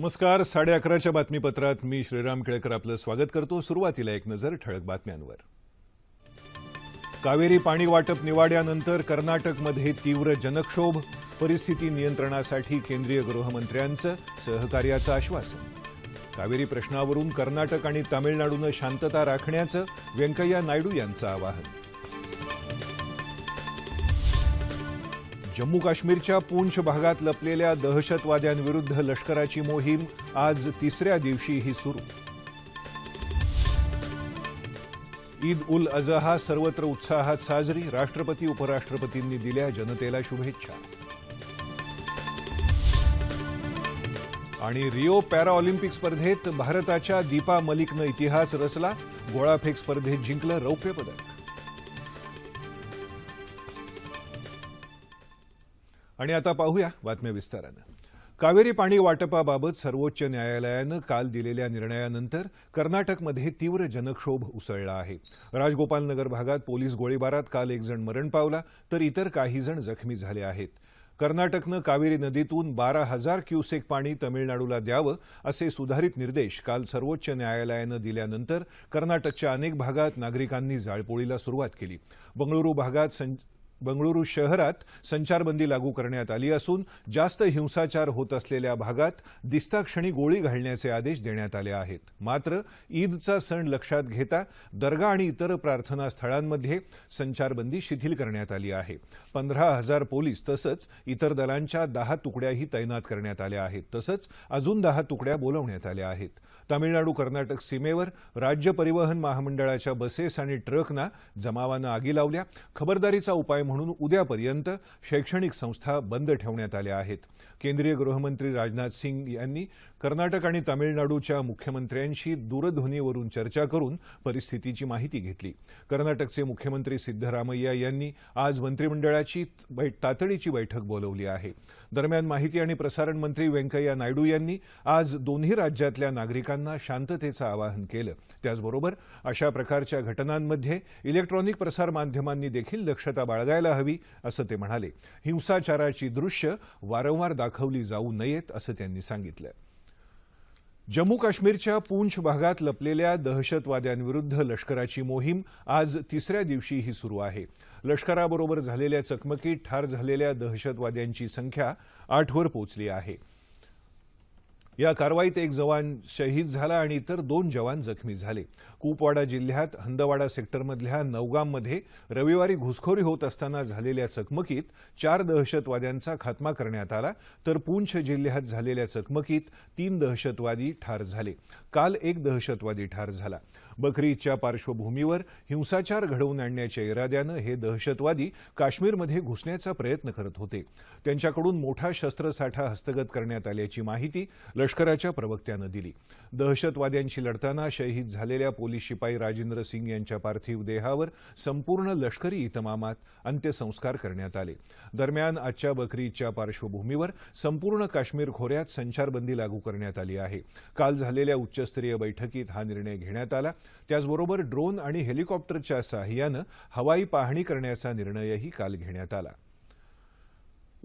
नमस्कार साडे अकराच्या बातमीपत्रात मी श्रीराम केळकर आपलं स्वागत करतो सुरुवातीला एक नजर ठळक बातम्यांवर कावेरी पाणी वाटप निवाड्यानंतर कर्नाटकमध्ये तीव्र जनक्षोभ परिस्थिती नियंत्रणासाठी केंद्रीय गृहमंत्र्यांचं सहकार्याचं आश्वासन कावेरी प्रश्नावरून कर्नाटक आणि तामिळनाडूनं शांतता राखण्याचं व्यंकय्या नायडू यांचं आवाहन जम्मू काश्मीरच्या पूंछ भागात लपलेल्या दहशतवाद्यांविरुद्ध लष्कराची मोहीम आज तिसऱ्या दिवशीही सुरू ईद उल अजहा सर्वत्र उत्साहात साजरी राष्ट्रपती उपराष्ट्रपतींनी दिल्या जनतेला शुभेच्छा आणि रिओ पॅरा ऑलिम्पिक स्पर्धेत भारताच्या दीपा मलिकनं इतिहास रचला गोळाफेक स्पर्धेत जिंकलं रौप्य पदक आणि आता पाहूया बातम्या विस्तारानं कावेरी पाणी वाटपाबाबत सर्वोच्च न्यायालयानं काल दिलेल्या निर्णयानंतर कर्नाटकमध्ये तीव्र जनक्षोभ उसळला आहे राजगोपालनगर भागात पोलीस गोळीबारात काल एक जण मरण पावला तर इतर काही जण जखमी झाले आहेत कर्नाटकनं कावेरी नदीतून बारा हजार क्युसेक पाणी तमिळनाडूला द्यावं असे सुधारित निर्देश काल सर्वोच्च न्यायालयानं दिल्यानंतर कर्नाटकच्या अनेक भागात नागरिकांनी जाळपोळीला सुरुवात केली बंगळुरू भागात सं बंगळुरू शहरात संचारबंदी लागू करण्यात आली असून जास्त हिंसाचार होत असलेल्या भागात दिस्ताक्षणी गोळी घालण्याचे आदेश देण्यात आले आहेत मात्र ईदचा सण लक्षात घेता दर्गा आणि इतर प्रार्थना स्थळांमध्ये संचारबंदी शिथिल करण्यात आली आहे पंधरा हजार पोलीस तसंच इतर दलांच्या दहा तुकड्याही तैनात करण्यात आल्या आहेत तसंच अजून दहा तुकड्या बोलवण्यात आल्या आहेत तामिळनाडू कर्नाटक सीमेवर राज्य परिवहन महामंडळाच्या बसेस आणि ट्रकना जमावानं आगी लावल्या खबरदारीचा उपाय म्हणून उद्यापर्यंत शैक्षणिक संस्था बंद ठेवण्यात आल्या आहेत केंद्रीय गृहमंत्री राजनाथ सिंग यांनी कर्नाटक आणि तामिळनाडूच्या मुख्यमंत्र्यांशी दूरध्वनीवरून चर्चा करून परिस्थितीची माहिती घेतली कर्नाटकचे मुख्यमंत्री सिद्धरामय्या यांनी आज मंत्रिमंडळाची तातडीची बैठक बोलवली आहे दरम्यान माहिती आणि प्रसारण मंत्री व्यंकय्या नायडू यांनी आज दोन्ही राज्यातल्या नागरिकांना शांततेचं आवाहन केलं त्याचबरोबर अशा प्रकारच्या घटनांमध्ये इलेक्ट्रॉनिक प्रसारमाध्यमांनी देखील दक्षता बाळगायला हवी असं ते म्हणाले हिंसाचाराची दृश्य वारंवार दाखवली दाखवली जाऊ नयेत असं त्यांनी सांगितलं जम्मू काश्मीरच्या पूंछ भागात लपलेल्या दहशतवाद्यांविरुद्ध लष्कराची मोहीम आज तिसऱ्या दिवशीही सुरू आहे लष्कराबरोबर झालेल्या चकमकीत ठार झालेल्या दहशतवाद्यांची संख्या आठवर पोचली आहे या कारवाईत एक जवान शहीद झाला आणि इतर दोन जवान जखमी झाले कुपवाडा जिल्ह्यात हंदवाडा सेक्टरमधल्या नवगाममध्ये रविवारी घुसखोरी होत असताना झालेल्या चकमकीत चार दहशतवाद्यांचा खात्मा करण्यात आला तर पूंछ जिल्ह्यात झालेल्या चकमकीत तीन दहशतवादी ठार झाले काल एक दहशतवादी ठार झाला बकरीदच्या पार्श्वभूमीवर हिंसाचार घडवून आणण्याच्या इराद्यानं हे दहशतवादी काश्मीरमध्ये घुसण्याचा प्रयत्न करत होते त्यांच्याकडून मोठा शस्त्रसाठा हस्तगत करण्यात आल्याची माहिती लष्कराच्या प्रवक्त्यानं दिली दहशतवाद्यांशी लढताना शहीद झालेल्या पोलीस शिपाई राजेंद्र सिंग यांच्या पार्थिव देहावर संपूर्ण लष्करी इतमामात अंत्यसंस्कार करण्यात आले दरम्यान आजच्या बकरीच्या पार्श्वभूमीवर संपूर्ण काश्मीर खोऱ्यात संचारबंदी लागू करण्यात आली आहे काल झालेल्या उच्चस्तरीय बैठकीत हा निर्णय घेण्यात आला त्याचबरोबर ड्रोन आणि हेलिकॉप्टरच्या सहाय्यानं हवाई पाहणी करण्याचा निर्णयही काल घेण्यात आला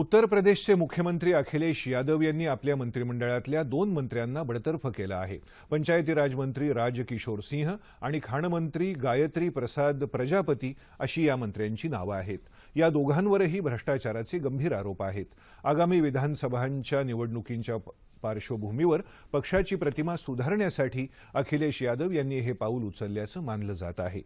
उत्तर प्रदेशचे मुख्यमंत्री अखिलेश यादव यांनी आपल्या मंत्रिमंडळातल्या दोन मंत्र्यांना बडतर्फ केलं आहे पंचायती राजमंत्री राजकिशोर सिंह आणि खाणमंत्री गायत्री प्रसाद प्रजापती अशी या मंत्र्यांची नावं आहेत या दोघांवरही भ्रष्टाचाराचे गंभीर आरोप आहेत आगामी विधानसभांच्या निवडणुकींच्या पार्श्वभूमीवर पक्षाची प्रतिमा सुधारण्यासाठी अखिलेश यादव यांनी हे पाऊल उचलल्याचं मानलं जात आहे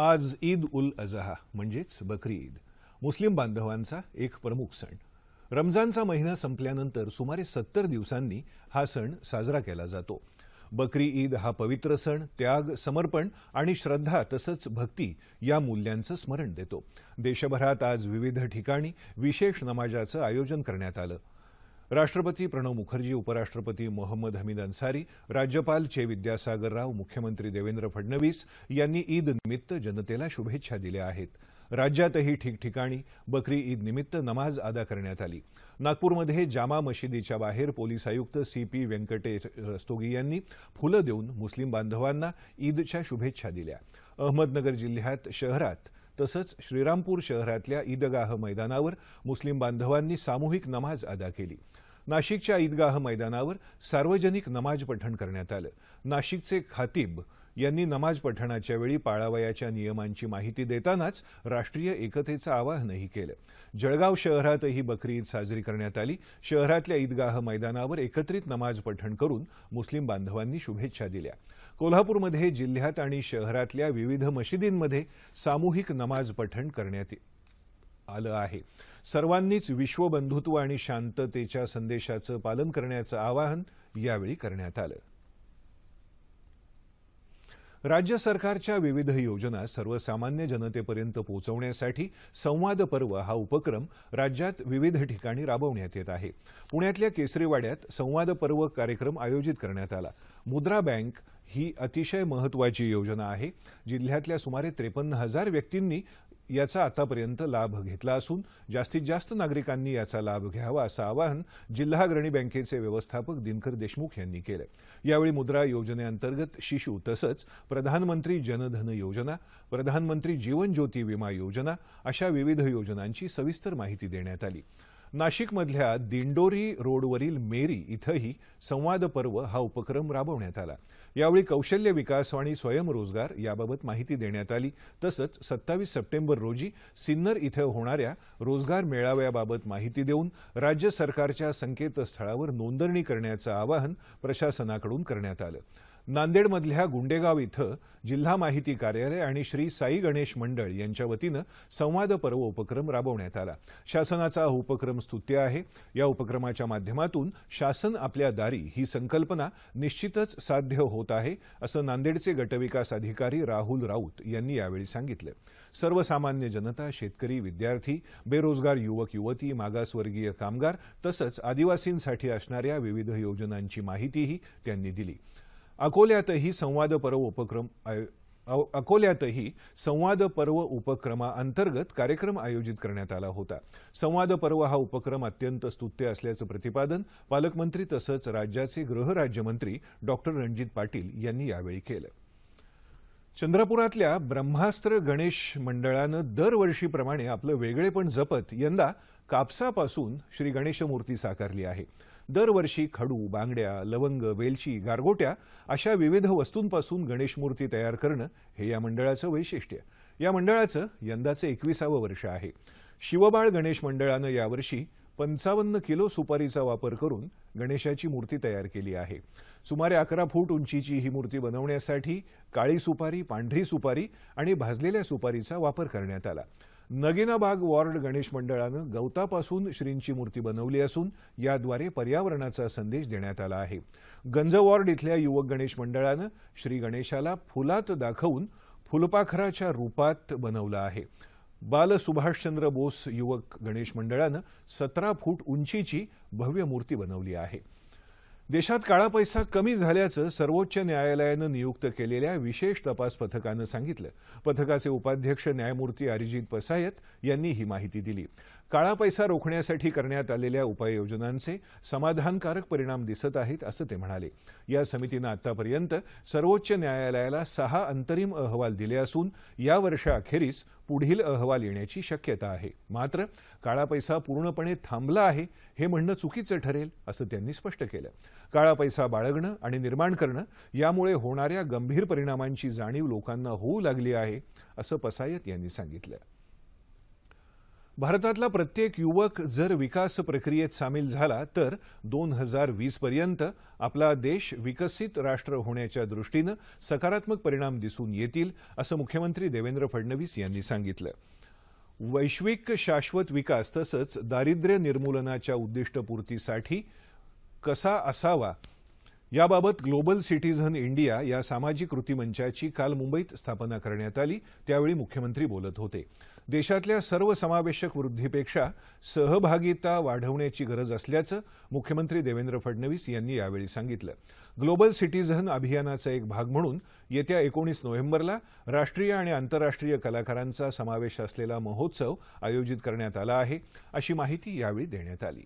आज ईद उल अजहा म्हणजेच बकरी ईद मुस्लिम बांधवांचा एक प्रमुख सण रमजानचा महिना संपल्यानंतर सुमारे सत्तर दिवसांनी हा सण साजरा केला जातो बकरी ईद हा पवित्र सण त्याग समर्पण आणि श्रद्धा तसंच भक्ती या मूल्यांचं स्मरण देतो देशभरात आज विविध ठिकाणी विशेष नमाजाचं आयोजन करण्यात आलं राष्ट्रपती प्रणव मुखर्जी उपराष्ट्रपती मोहम्मद हमीद अन्सारी राज्यपाल चे विद्यासागर राव मुख्यमंत्री देवेंद्र फडणवीस यांनी ईद निमित्त जनतेला शुभेच्छा दिल्या आहेत राज्यातही ठिकठिकाणी बकरी ईद निमित्त नमाज अदा करण्यात आली नागपूरमध्ये जामा मशिदीच्या बाहेर पोलीस आयुक्त सी पी व्यंकटेश रस्तोगी यांनी फुलं देऊन मुस्लिम बांधवांना ईदच्या शुभेच्छा दिल्या अहमदनगर जिल्ह्यात शहरात तसंच श्रीरामपूर शहरातल्या ईदगाह मैदानावर मुस्लिम बांधवांनी सामूहिक नमाज अदा केली नाशिकच्या ईदगाह मैदानावर सार्वजनिक नमाज पठण करण्यात आलं नाशिकचे खातीब यांनी नमाज पठणाच्या वेळी पाळावयाच्या नियमांची माहिती देतानाच राष्ट्रीय एकतेचं आवाहनही केलं जळगाव शहरातही बकरी ईद साजरी करण्यात आली शहरातल्या ईदगाह मैदानावर एकत्रित नमाज पठण करून मुस्लिम बांधवांनी शुभेच्छा दिल्या कोल्हापूरमध्ये जिल्ह्यात आणि शहरातल्या विविध मशिदींमध्ये सामूहिक नमाज पठण करण्यात आलं आहे सर्वांनीच विश्वबंधुत्व आणि शांततेच्या संदेशाचं पालन करण्याचं आवाहन यावेळी करण्यात आलं राज्य सरकारच्या विविध योजना सर्वसामान्य जनतेपर्यंत पोहोचवण्यासाठी संवाद पर्व हा उपक्रम राज्यात विविध ठिकाणी राबवण्यात येत आहे पुण्यातल्या केसरीवाड्यात संवाद पर्व कार्यक्रम आयोजित करण्यात आला मुद्रा बँक ही अतिशय महत्त्वाची योजना आहे जिल्ह्यातल्या सुमारे त्रेपन्न हजार व्यक्तींनी याचा आतापर्यंत लाभ घेतला असून जास्तीत जास्त नागरिकांनी याचा लाभ घ्यावा असं आवाहन जिल्हा अग्रणी बँकेचे व्यवस्थापक दिनकर देशमुख यांनी केलं यावेळी मुद्रा योजनेअंतर्गत शिशू तसंच प्रधानमंत्री जनधन योजना प्रधानमंत्री जीवन ज्योती विमा योजना अशा विविध योजनांची सविस्तर माहिती देण्यात आली नाशिकमधल्या दिंडोरी रोडवरील मेरी इथंही संवाद पर्व हा उपक्रम राबवण्यात आला यावेळी कौशल्य विकास आणि स्वयंरोजगार याबाबत माहिती देण्यात आली तसंच सत्तावीस सप्टेंबर रोजी सिन्नर इथं होणाऱ्या रोजगार मेळाव्याबाबत माहिती देऊन राज्य सरकारच्या संकेतस्थळावर नोंदणी करण्याचं आवाहन प्रशासनाकडून करण्यात आलं नांदेडमधल्या गुंडेगाव इथं जिल्हा माहिती कार्यालय आणि श्री साई गणेश मंडळ यांच्या वतीनं संवाद उपक्रम राबवण्यात आला शासनाचा हा उपक्रम स्तुत्य आहे या उपक्रमाच्या माध्यमातून शासन आपल्या दारी ही संकल्पना निश्चितच साध्य होत आहे असं नांदेडचे गटविकास अधिकारी राहुल राऊत यांनी यावेळी सांगितलं सर्वसामान्य जनता शेतकरी विद्यार्थी बेरोजगार युवक युवती मागासवर्गीय कामगार तसंच आदिवासींसाठी असणाऱ्या विविध योजनांची माहितीही त्यांनी दिली अकोल्यातही संवाद पर्व उपक्रम अकोल्यातही संवाद पर्व उपक्रमाअंतर्गत कार्यक्रम आयोजित करण्यात आला होता संवाद पर्व हा उपक्रम अत्यंत स्तुत्य असल्याचं प्रतिपादन पालकमंत्री तसंच राज्याचे गृहराज्यमंत्री डॉक्टर रणजित पाटील यांनी यावेळी केलं चंद्रपुरातल्या ब्रह्मास्त्र गणेश मंडळानं दरवर्षीप्रमाणे आपलं वेगळेपण जपत यंदा कापसापासून श्री गणेशमूर्ती साकारली आहे दरवर्षी खडू बांगड्या लवंग वेलची गारगोट्या अशा विविध वस्तूंपासून गणेश मूर्ती तयार करणं हे या मंडळाचं वैशिष्ट्य या मंडळाचं यंदाचं एकविसावं वर्ष आहे शिवबाळ गणेश मंडळानं यावर्षी पंचावन्न किलो सुपारीचा वापर करून गणेशाची मूर्ती तयार केली आहे सुमारे अकरा फूट उंचीची ही मूर्ती बनवण्यासाठी काळी सुपारी पांढरी सुपारी आणि भाजलेल्या सुपारीचा वापर करण्यात आला नगीनाबाग वॉर्ड गणेश मंडळानं गवतापासून श्रींची मूर्ती बनवली असून याद्वारे पर्यावरणाचा संदेश देण्यात आला आहे गंज वॉर्ड इथल्या युवक गणेश मंडळानं श्री गणेशाला फुलात दाखवून फुलपाखराच्या रूपात बनवलं आहे बाल सुभाषचंद्र बोस युवक गणेश मंडळानं सतरा फूट उंचीची भव्य मूर्ती बनवली आहे देशात काळा पैसा कमी झाल्याचं सर्वोच्च न्यायालयानं नियुक्त केलेल्या विशेष तपास पथकानं सांगितलं पथकाचे उपाध्यक्ष न्यायमूर्ती अरिजित पसायत यांनी ही माहिती दिली काळा पैसा रोखण्यासाठी करण्यात आलेल्या उपाययोजनांचे समाधानकारक परिणाम दिसत आहेत असं ते म्हणाले या समितीनं आतापर्यंत सर्वोच्च न्यायालयाला सहा अंतरिम अहवाल दिले असून या वर्षाअखेरीस पुढील अहवाल येण्याची शक्यता आहे मात्र काळा पैसा पूर्णपणे थांबला आहे हे म्हणणं चुकीचं ठरेल असं त्यांनी स्पष्ट केलं काळा पैसा बाळगणं आणि निर्माण करणं यामुळे होणाऱ्या गंभीर परिणामांची जाणीव लोकांना होऊ लागली आहे असं पसायत यांनी सांगितलं भारतातला प्रत्येक युवक जर विकास प्रक्रियेत सामील झाला तर दोन हजार पर्यंत आपला देश विकसित राष्ट्र होण्याच्या दृष्टीनं सकारात्मक परिणाम दिसून येतील असं मुख्यमंत्री देवेंद्र फडणवीस यांनी सांगितलं वैश्विक शाश्वत विकास तसंच दारिद्र्य निर्मूलनाच्या उद्दिष्टपूर्तीसाठी कसा असावा याबाबत ग्लोबल सिटीझन इंडिया या सामाजिक कृती मंचाची काल मुंबईत स्थापना करण्यात आली त्यावेळी मुख्यमंत्री बोलत होते देशातल्या सर्वसमावेशक वृद्धीपेक्षा सहभागिता वाढवण्याची गरज असल्याचं मुख्यमंत्री देवेंद्र फडणवीस यांनी यावेळी सांगितलं ग्लोबल सिटीझन अभियानाचा एक भाग म्हणून येत्या एकोणीस नोव्हेंबरला राष्ट्रीय आणि आंतरराष्ट्रीय कलाकारांचा समावेश असलेला महोत्सव आयोजित करण्यात आला आहे अशी माहिती यावेळी देण्यात आली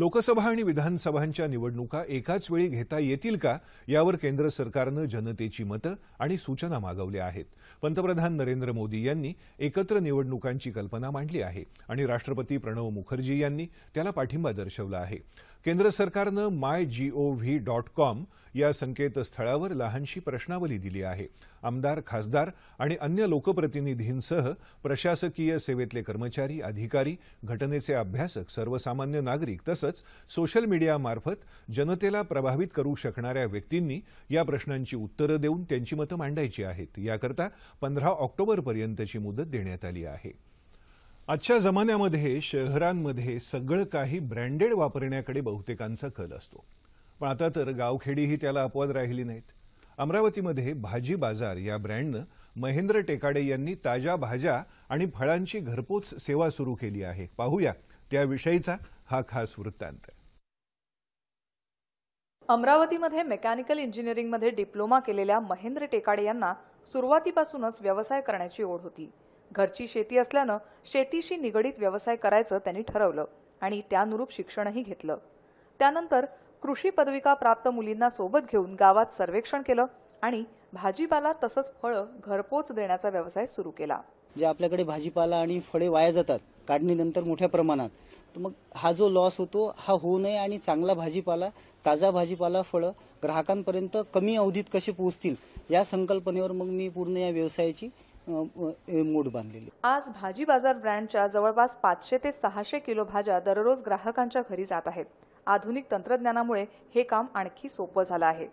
लोकसभा आणि विधानसभांच्या निवडणुका एकाच वेळी घेता येतील का यावर केंद्र सरकारनं जनतेची मतं आणि सूचना मागवल्या आहेत पंतप्रधान नरेंद्र मोदी यांनी एकत्र निवडणुकांची कल्पना मांडली आहे आणि राष्ट्रपती प्रणव मुखर्जी यांनी त्याला पाठिंबा दर्शवला आहे केंद्र सरकारनं माय व्ही डॉट कॉम या संकेतस्थळावर लहानशी प्रश्नावली दिली आहे आमदार खासदार आणि अन्य लोकप्रतिनिधींसह प्रशासकीय सेवेतले कर्मचारी अधिकारी घटनेचे अभ्यासक सर्वसामान्य नागरिक तसंच तसंच सोशल मीडियामार्फत जनतेला प्रभावित करू शकणाऱ्या व्यक्तींनी या प्रश्नांची उत्तरं देऊन त्यांची मतं मांडायची आहेत याकरता पंधरा ऑक्टोबरपर्यंतची मुदत देण्यात आली आहे आजच्या जमान्यामध्ये शहरांमध्ये सगळं काही ब्रँडेड वापरण्याकडे बहुतेकांचा कल असतो पण आता तर गावखेडीही त्याला अपवाद राहिली नाहीत अमरावतीमध्ये भाजी बाजार या ब्रँडनं महेंद्र टेकाडे यांनी ताज्या भाज्या आणि फळांची घरपोच सेवा सुरू केली आहे पाहूया त्याविषयीचा हा खास वृत्तांत अमरावतीमध्ये मेकॅनिकल इंजिनिअरिंगमध्ये डिप्लोमा केलेल्या महेंद्र टेकाडे यांना सुरुवातीपासूनच व्यवसाय करण्याची ओढ होती घरची शेती असल्यानं शेतीशी निगडीत व्यवसाय करायचं त्यांनी ठरवलं आणि त्यानुरूप शिक्षणही घेतलं त्यानंतर कृषी पदविका प्राप्त मुलींना सोबत घेऊन गावात सर्वेक्षण केलं आणि भाजीपाला तसंच फळं घरपोच देण्याचा व्यवसाय सुरू केला जे आपल्याकडे भाजीपाला आणि फळे वाया जातात काढणीनंतर मोठ्या प्रमाणात तर मग हा जो लॉस होतो हा होऊ नये आणि चांगला भाजीपाला ताजा भाजीपाला फळं ग्राहकांपर्यंत कमी अवधीत कसे पोहोचतील या संकल्पनेवर मग मी पूर्ण या व्यवसायाची मूड बांधलेली आज भाजी बाजार ब्रँडच्या जवळपास पाचशे ते सहाशे किलो भाज्या दररोज ग्राहकांच्या घरी जात आहेत आधुनिक तंत्रज्ञानामुळे हे काम आणखी सोपं झालं आहे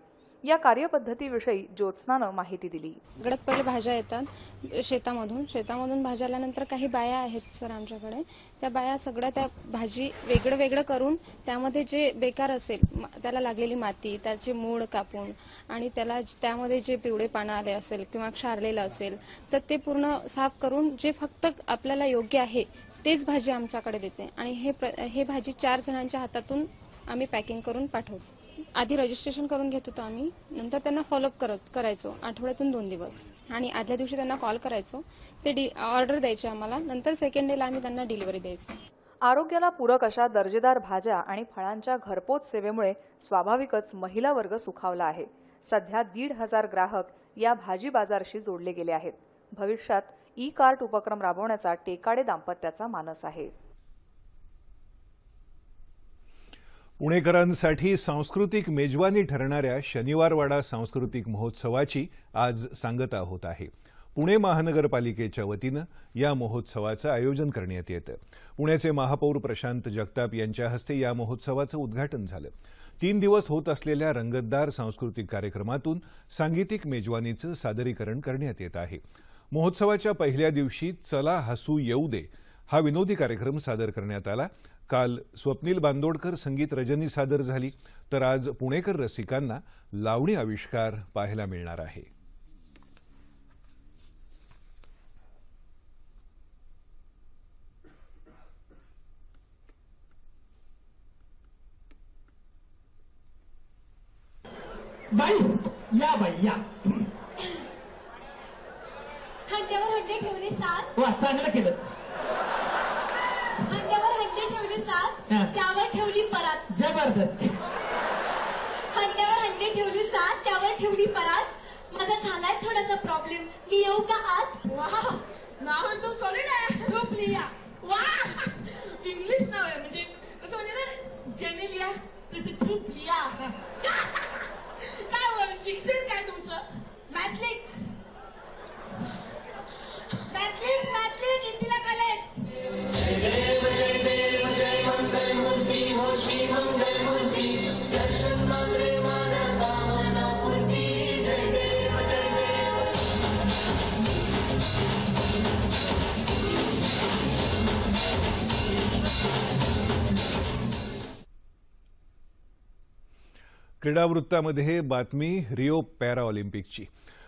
या कार्यपद्धतीविषयी ज्योत्स्नानं माहिती दिली गडद पहिले भाज्या येतात शेतामधून शेतामधून भाज्या आल्यानंतर काही बाया आहेत सर आमच्याकडे त्या बाया सगळ्या त्या भाजी वेगळं वेगळं करून त्यामध्ये जे बेकार असेल त्याला लागलेली माती त्याचे मूळ कापून आणि त्याला त्यामध्ये जे पिवळे पानं आले असेल किंवा क्षारलेलं असेल तर ते पूर्ण साफ करून जे फक्त आपल्याला योग्य आहे तेच भाजी आमच्याकडे देते आणि हे हे भाजी चार जणांच्या हातातून आम्ही पॅकिंग करून पाठवतो आधी रजिस्ट्रेशन करून घेत होतो आम्ही नंतर त्यांना फॉलोअप करत करायचो आठवड्यातून दोन दिवस आणि आदल्या दिवशी त्यांना कॉल करायचो ते ऑर्डर द्यायचे आम्हाला नंतर सेकंड डेला आम्ही त्यांना डिलिव्हरी द्यायचो आरोग्याला पूरक अशा दर्जेदार भाज्या आणि फळांच्या घरपोच सेवेमुळे स्वाभाविकच महिला वर्ग सुखावला आहे सध्या दीड हजार ग्राहक या भाजी बाजारशी जोडले गेले आहेत भविष्यात ई कार्ट उपक्रम राबवण्याचा टेकाडे दाम्पत्याचा मानस आहे पुणेकरांसाठी सांस्कृतिक मेजवानी ठरणाऱ्या शनिवारवाडा सांस्कृतिक महोत्सवाची आज सांगता होत आहे पुणे महानगरपालिकेच्या वतीनं या महोत्सवाचं आयोजन करण्यात येतं पुण्याचे महापौर प्रशांत जगताप यांच्या हस्ते या महोत्सवाचं उद्घाटन झालं तीन दिवस होत असलेल्या रंगतदार सांस्कृतिक कार्यक्रमातून सांगीतिक मेजवानीचं सादरीकरण करण्यात येत आहे महोत्सवाच्या पहिल्या दिवशी चला हसू येऊ दे हा विनोदी कार्यक्रम सादर करण्यात आला काल स्वप्नील बांदोडकर संगीत रजनी सादर झाली तर आज पुणेकर रसिकांना लावणी आविष्कार पाहायला मिळणार आहे बाई या बाई या हो, केलं त्यावर ठेवली परत जबरदस्त हंड्यावर हंडे ठेवली सात त्यावर ठेवली परत माझा झालाय थोडासा प्रॉब्लेम मी येऊ का आत वा नाव सॉलिड आहे क्रीडावृत्तामध्ये बातमी रिओ पॅरा ऑलिम्पिकची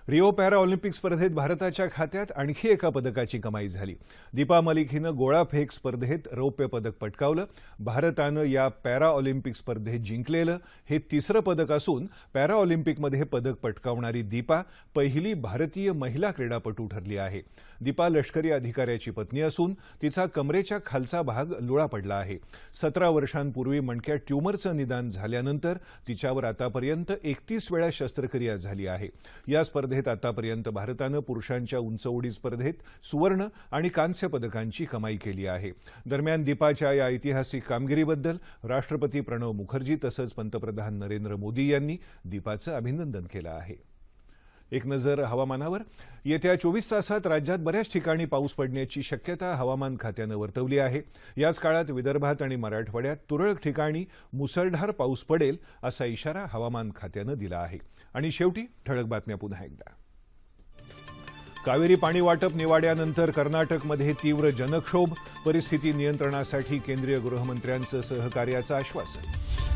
रिओ पॅरा ऑलिम्पिक स्पर्धेत भारताच्या खात्यात आणखी एका पदकाची कमाई झाली दीपा मलिक हिनं गोळाफेक स्पर्धेत रौप्य पदक पटकावलं भारतानं या पॅरा ऑलिम्पिक स्पर्धेत जिंकलेलं हे तिसरं पदक असून पॅरा ऑलिम्पिकमध्ये पदक पटकावणारी दीपा पहिली भारतीय महिला क्रीडापटू ठरली आहे दीपा लष्करी अधिकाऱ्याची पत्नी असून तिचा कमरेच्या खालचा भाग लुळा पडला आहे सतरा वर्षांपूर्वी मणक्या ट्युमरचं निदान झाल्यानंतर तिच्यावर आतापर्यंत एकतीस वेळा शस्त्रक्रिया झाली आहे या स्पर्धेत आतापर्यंत भारतानं पुरुषांच्या उंच उडी स्पर्धेत सुवर्ण आणि कांस्य पदकांची कमाई केली आहे दरम्यान दीपाच्या या ऐतिहासिक कामगिरीबद्दल राष्ट्रपती प्रणव मुखर्जी तसंच पंतप्रधान नरेंद्र मोदी यांनी दीपाचं अभिनंदन केलं आहे एक नजर हवामानावर येत्या चोवीस तासात राज्यात बऱ्याच ठिकाणी पाऊस पडण्याची शक्यता हवामान खात्यानं वर्तवली आहे याच काळात विदर्भात आणि मराठवाड्यात तुरळक ठिकाणी मुसळधार पाऊस पडेल असा इशारा हवामान खात्यानं दिला आहे आणि शेवटी ठळक बातम्या पुन्हा एकदा कावेरी पाणी वाटप निवाड्यानंतर कर्नाटकमध्ये तीव्र जनक्षोभ परिस्थिती नियंत्रणासाठी केंद्रीय गृहमंत्र्यांचं सहकार्याचं आश्वासन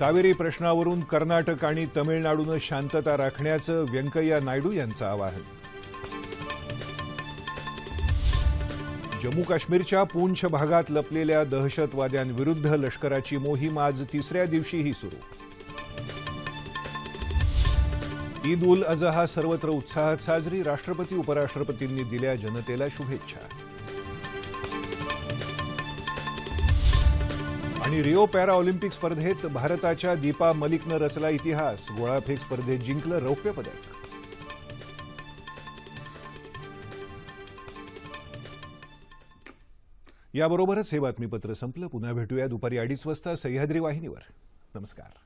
कावेरी प्रश्नावरून कर्नाटक आणि तमिळनाडूनं शांतता राखण्याचं व्यंकय्या नायडू यांचं आवाहन जम्मू काश्मीरच्या पूंछ भागात लपलेल्या दहशतवाद्यांविरुद्ध लष्कराची मोहीम आज तिसऱ्या दिवशीही सुरू ईद उल अजहा सर्वत्र उत्साहात साजरी राष्ट्रपती उपराष्ट्रपतींनी दिल्या जनतेला शुभेच्छा आणि रिओ पॅरा ऑलिम्पिक स्पर्धेत भारताच्या दीपा मलिकनं रचला इतिहास गोळाफेक स्पर्धेत जिंकलं रौप्य पदक याबरोबरच हे बातमीपत्र संपलं पुन्हा भेटूया दुपारी अडीच वाजता सह्याद्री वाहिनीवर नमस्कार